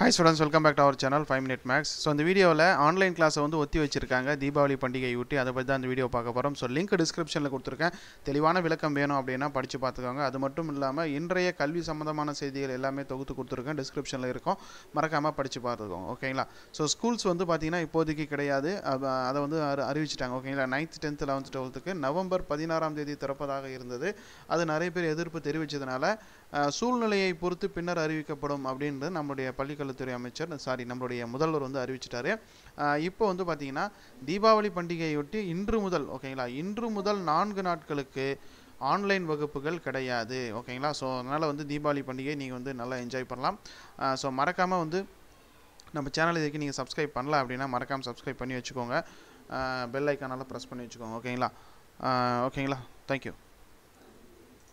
hi students welcome back to our channel five minute maths so அந்த வீடியோவில் online கிளாஸை வந்து ஒத்தி வச்சிருக்காங்க தீபாவளி பண்டிகை ஊட்டி அதை பற்றி தான் அந்த வீடியோ பார்க்க போகிறோம் ஸோ லிங்க் டிஸ்கிரிப்ஷனில் கொடுத்துருக்கேன் தெளிவான விளக்கம் வேணும் அப்படின்னா படித்து பார்த்துக்கோங்க அது மட்டும் இல்லாமல் இன்றைய கல்வி சம்மந்தமான செய்திகள் எல்லாமே தொகுத்து கொடுத்துருக்கேன் டிஸ்கிரிப்ஷனில் இருக்கும் மறக்காமல் படித்து பார்த்துக்கோங்க ஓகேங்களா ஸோ ஸ்கூல்ஸ் வந்து பார்த்தீங்கன்னா இப்போதைக்கு கிடையாது அதை வந்து அறிவிச்சிட்டாங்க ஓகேங்களா நைன்த் டென்த் லெவன்த் டுவெல்த்துக்கு நவம்பர் பதினாறாம் தேதி திறப்பதாக இருந்தது அது நிறைய பேர் எதிர்ப்பு தெரிவித்ததுனால சூழ்நிலையை பொறுத்து பின்னர் அறிவிக்கப்படும் அப்படின்றது நம்முடைய பள்ளிக்கல் அறநிலைத்துறை அமைச்சர் சாரி நம்மளுடைய முதல்வர் வந்து அறிவிச்சிட்டாரு இப்போ வந்து பார்த்தீங்கன்னா தீபாவளி பண்டிகையொட்டி இன்று முதல் ஓகேங்களா இன்று முதல் நான்கு நாட்களுக்கு ஆன்லைன் வகுப்புகள் கிடையாது ஓகேங்களா ஸோ அதனால் வந்து தீபாவளி பண்டிகை நீங்கள் வந்து நல்லா என்ஜாய் பண்ணலாம் ஸோ மறக்காமல் வந்து நம்ம சேனல் இதுக்கு நீங்கள் சப்ஸ்கிரைப் பண்ணல அப்படின்னா மறக்காமல் சப்ஸ்கிரைப் பண்ணி வச்சுக்கோங்க பெல் ஐக்கானால் ப்ரெஸ் பண்ணி வச்சுக்கோங்க ஓகேங்களா ஓகேங்களா தேங்க்யூ